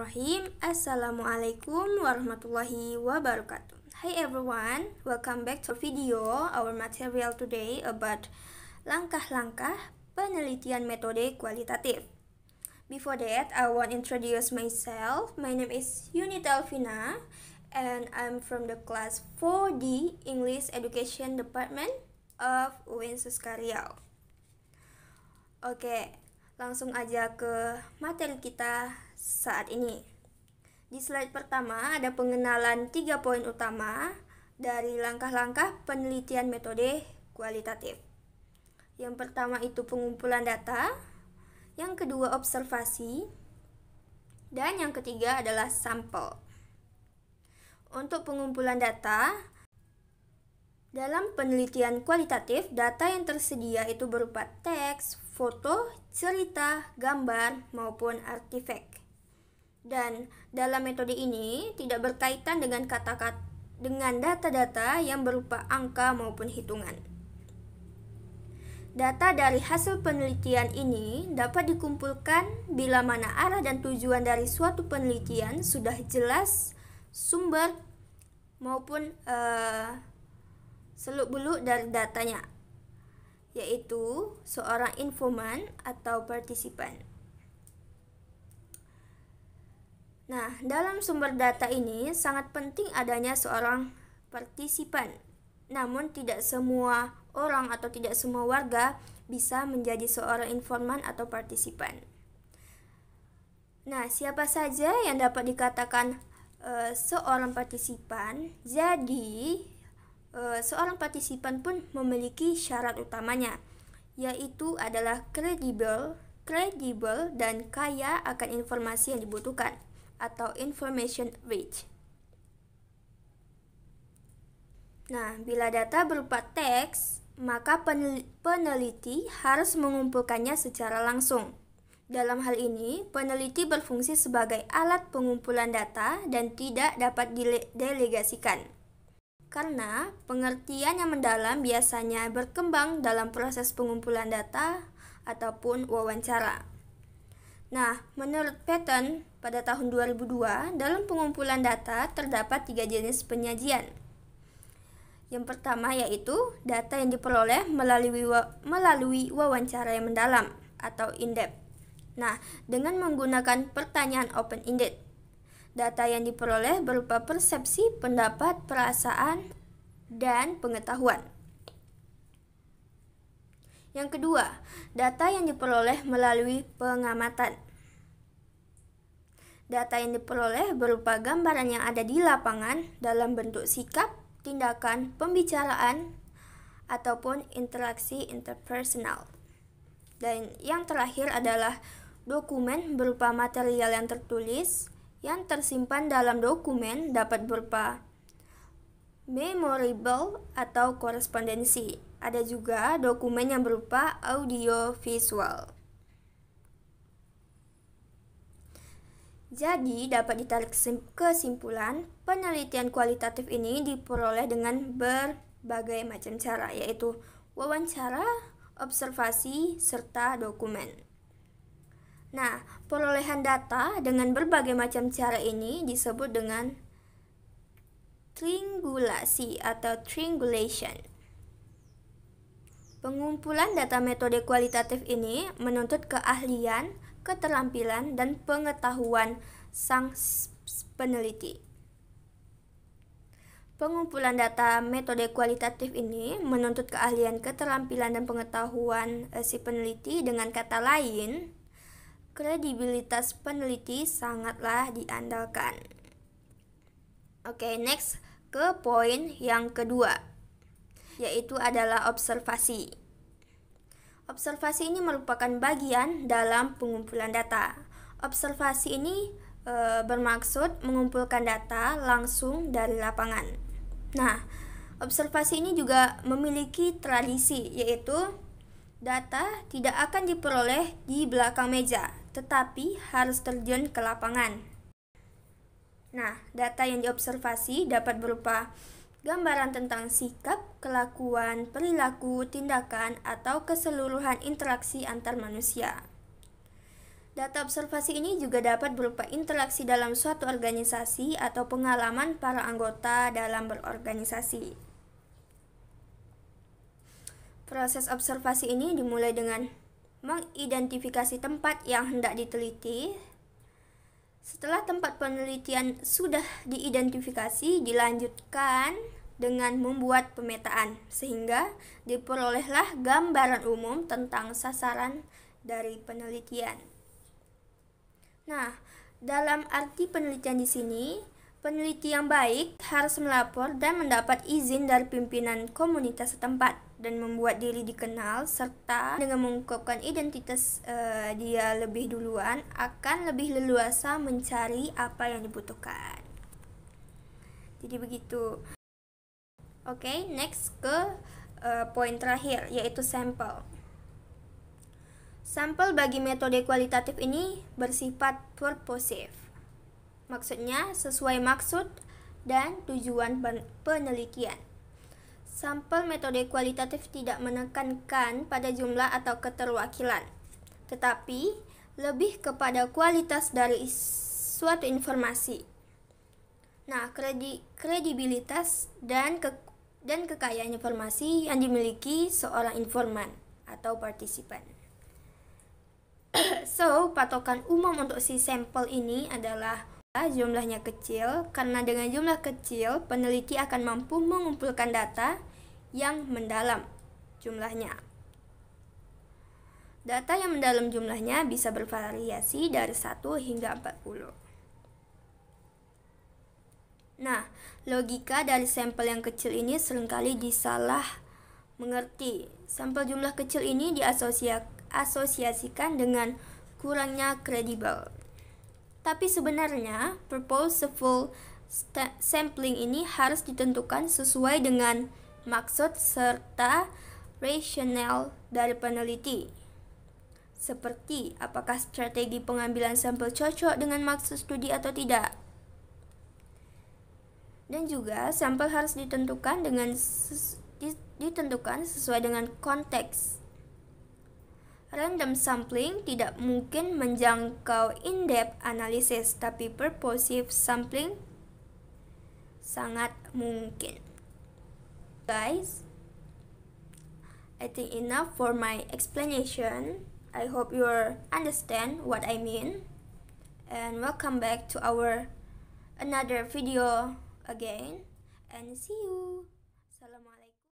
Bismillahirrahmanirrahim. Assalamualaikum warahmatullahi wabarakatuh. Hi everyone, welcome back to video our material today about langkah-langkah penelitian metode kualitatif. Before that, I want introduce myself. My name is Yunita Alvina and I'm from the class 4D English Education Department of UIN Suskaryau. Oke, okay, langsung aja ke materi kita saat ini. Di slide pertama ada pengenalan tiga poin utama dari langkah-langkah penelitian metode kualitatif. Yang pertama itu pengumpulan data, yang kedua observasi, dan yang ketiga adalah sampel. Untuk pengumpulan data, dalam penelitian kualitatif, data yang tersedia itu berupa teks, foto, cerita, gambar, maupun artefak. Dan dalam metode ini tidak berkaitan dengan kata-kata dengan data-data yang berupa angka maupun hitungan. Data dari hasil penelitian ini dapat dikumpulkan bila mana arah dan tujuan dari suatu penelitian sudah jelas sumber maupun uh, seluk-beluk dari datanya, yaitu seorang informan atau partisipan. Nah, dalam sumber data ini sangat penting adanya seorang partisipan. Namun tidak semua orang atau tidak semua warga bisa menjadi seorang informan atau partisipan. Nah, siapa saja yang dapat dikatakan e, seorang partisipan? Jadi, e, seorang partisipan pun memiliki syarat utamanya, yaitu adalah kredibel, kredibel dan kaya akan informasi yang dibutuhkan atau information rich. Nah, bila data berupa teks, maka peneliti harus mengumpulkannya secara langsung. Dalam hal ini, peneliti berfungsi sebagai alat pengumpulan data dan tidak dapat delegasikan. Karena pengertian yang mendalam biasanya berkembang dalam proses pengumpulan data ataupun wawancara. Nah, menurut Patton, pada tahun 2002, dalam pengumpulan data terdapat tiga jenis penyajian. Yang pertama yaitu data yang diperoleh melalui, melalui wawancara yang mendalam atau in-depth. Nah, dengan menggunakan pertanyaan open-ended. Data yang diperoleh berupa persepsi, pendapat, perasaan, dan pengetahuan. Yang kedua, data yang diperoleh melalui pengamatan. Data yang diperoleh berupa gambaran yang ada di lapangan dalam bentuk sikap, tindakan, pembicaraan, ataupun interaksi interpersonal. Dan yang terakhir adalah dokumen berupa material yang tertulis yang tersimpan dalam dokumen dapat berupa memorable atau korespondensi. Ada juga dokumen yang berupa audio visual. Jadi, dapat ditarik kesimpulan, penelitian kualitatif ini diperoleh dengan berbagai macam cara, yaitu wawancara, observasi, serta dokumen. Nah, perolehan data dengan berbagai macam cara ini disebut dengan triangulasi atau triangulation. Pengumpulan data metode kualitatif ini menuntut keahlian, keterampilan, dan pengetahuan sang peneliti. Pengumpulan data metode kualitatif ini menuntut keahlian, keterampilan, dan pengetahuan eh, si peneliti. Dengan kata lain, kredibilitas peneliti sangatlah diandalkan. Oke, okay, next ke poin yang kedua, yaitu adalah observasi. Observasi ini merupakan bagian dalam pengumpulan data. Observasi ini e, bermaksud mengumpulkan data langsung dari lapangan. Nah, observasi ini juga memiliki tradisi, yaitu data tidak akan diperoleh di belakang meja, tetapi harus terjun ke lapangan. Nah, data yang diobservasi dapat berupa gambaran tentang sikap, kelakuan, perilaku, tindakan, atau keseluruhan interaksi antar manusia. Data observasi ini juga dapat berupa interaksi dalam suatu organisasi atau pengalaman para anggota dalam berorganisasi. Proses observasi ini dimulai dengan mengidentifikasi tempat yang hendak diteliti, setelah tempat penelitian sudah diidentifikasi, dilanjutkan dengan membuat pemetaan sehingga diperolehlah gambaran umum tentang sasaran dari penelitian. Nah, dalam arti penelitian di sini, peneliti yang baik harus melapor dan mendapat izin dari pimpinan komunitas setempat dan membuat diri dikenal serta dengan mengungkapkan identitas uh, dia lebih duluan akan lebih leluasa mencari apa yang dibutuhkan. Jadi begitu. Oke, okay, next ke uh, poin terakhir yaitu sampel. Sampel bagi metode kualitatif ini bersifat purposive. Maksudnya sesuai maksud dan tujuan penelitian. Sampel metode kualitatif tidak menekankan pada jumlah atau keterwakilan, tetapi lebih kepada kualitas dari suatu informasi. Nah, kredi kredibilitas dan ke dan kekayaan informasi yang dimiliki seorang informan atau partisipan. so, patokan umum untuk si sampel ini adalah jumlahnya kecil karena dengan jumlah kecil peneliti akan mampu mengumpulkan data yang mendalam jumlahnya. Data yang mendalam jumlahnya bisa bervariasi dari 1 hingga 40. Nah, logika dari sampel yang kecil ini seringkali disalah mengerti. Sampel jumlah kecil ini diasosiasikan dengan kurangnya kredibel. Tapi sebenarnya, purposeful sampling ini harus ditentukan sesuai dengan maksud serta rasional dari peneliti. Seperti apakah strategi pengambilan sampel cocok dengan maksud studi atau tidak. Dan juga sampel harus ditentukan dengan ditentukan sesuai dengan konteks Random sampling tidak mungkin menjangkau in-depth analisis, tapi purposive sampling sangat mungkin. Guys, I think enough for my explanation. I hope you understand what I mean. And welcome back to our another video again and see you.